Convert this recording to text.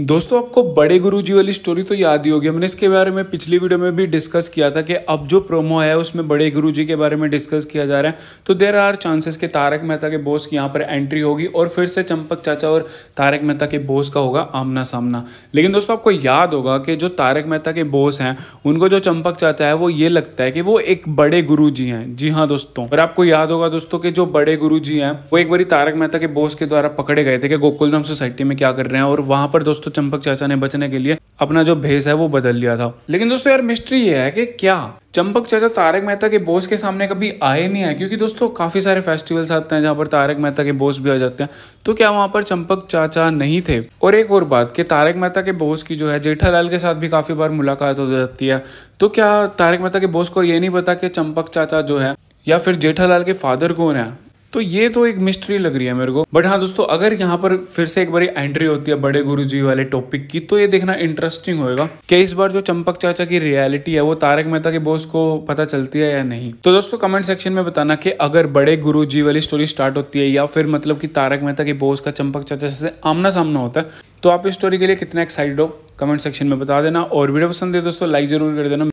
दोस्तों आपको बड़े गुरुजी वाली स्टोरी तो याद ही होगी हमने इसके बारे में पिछली वीडियो में भी डिस्कस किया था कि अब जो प्रोमो है उसमें बड़े गुरुजी के बारे में डिस्कस किया जा रहा है तो देर आर चांसेस के तारक मेहता के बॉस की यहाँ पर एंट्री होगी और फिर से चंपक चाचा और तारक मेहता के बॉस का होगा आमना सामना लेकिन दोस्तों आपको याद होगा कि जो तारक मेहता के बॉस हैं उनको जो चंपक चाचा है वो ये लगता है कि वो एक बड़े गुरु जी हैं जी हाँ दोस्तों और आपको याद होगा दोस्तों की जो बड़े गुरु जी हैं वो एक बार तारक मेहता के बॉस के द्वारा पकड़े गए थे कि गोकुलधाम सोसाइटी में क्या कर रहे हैं और वहाँ पर दोस्तों दोस्तों चंपक चाचा ने बचने के लिए अपना जो भेस है वो बदल लिया था लेकिन दोस्तों यार मिस्ट्री ये है कि क्या चंपक चाचा तारक मेहता के बॉस के सामने कभी आए नहीं है क्योंकि दोस्तों काफ़ी सारे फेस्टिवल्स आते हैं जहाँ पर तारक मेहता के बॉस भी आ जाते हैं तो क्या वहाँ पर चंपक चाचा नहीं थे और एक और बात कि तारक मेहता के बॉस की जो है जेठालाल के साथ भी काफ़ी बार मुलाकात हो जाती है तो क्या तारक मेहता के बॉस को ये नहीं पता कि चंपक चाचा जो है या फिर जेठालाल के फादर कौन है तो ये तो एक मिस्ट्री लग रही है मेरे को बट हाँ दोस्तों अगर यहाँ पर फिर से एक बार एंट्री होती है बड़े गुरु जी वाले टॉपिक की तो ये देखना इंटरेस्टिंग होगा कि इस बार जो चंपक चाचा की रियलिटी है वो तारक मेहता के बॉस को पता चलती है या नहीं तो दोस्तों कमेंट सेक्शन में बताना कि अगर बड़े गुरु जी वाली स्टोरी स्टार्ट होती है या फिर मतलब की तारक मेहता के बॉस का चंपक चाचा से आमना सामना होता है तो आप इस स्टोरी के लिए कितना एक्साइटेड हो कमेंट सेक्शन में बता देना और वीडियो पसंद है दोस्तों लाइक जरूर कर देना